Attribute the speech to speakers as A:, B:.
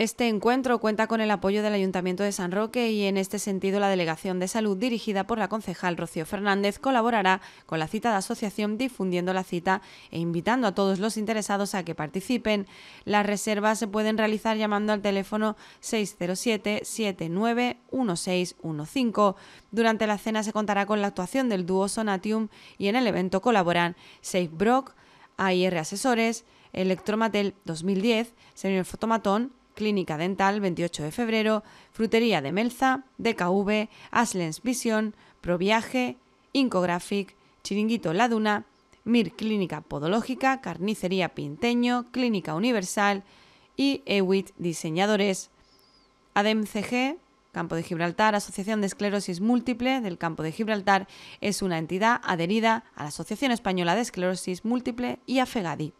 A: Este encuentro cuenta con el apoyo del Ayuntamiento de San Roque y en este sentido la Delegación de Salud dirigida por la concejal Rocío Fernández colaborará con la cita de asociación difundiendo la cita e invitando a todos los interesados a que participen. Las reservas se pueden realizar llamando al teléfono 607-791615. Durante la cena se contará con la actuación del dúo Sonatium y en el evento colaboran Safe Brock, AIR Asesores, Electromatel 2010, Señor Fotomatón, Clínica Dental 28 de febrero, Frutería de Melza, DKV, Aslens Vision, Proviaje, Incographic, Chiringuito La Duna, Mir Clínica Podológica, Carnicería Pinteño, Clínica Universal y EWIT Diseñadores. ADMCG Campo de Gibraltar, Asociación de Esclerosis Múltiple del Campo de Gibraltar, es una entidad adherida a la Asociación Española de Esclerosis Múltiple y a FEGADI.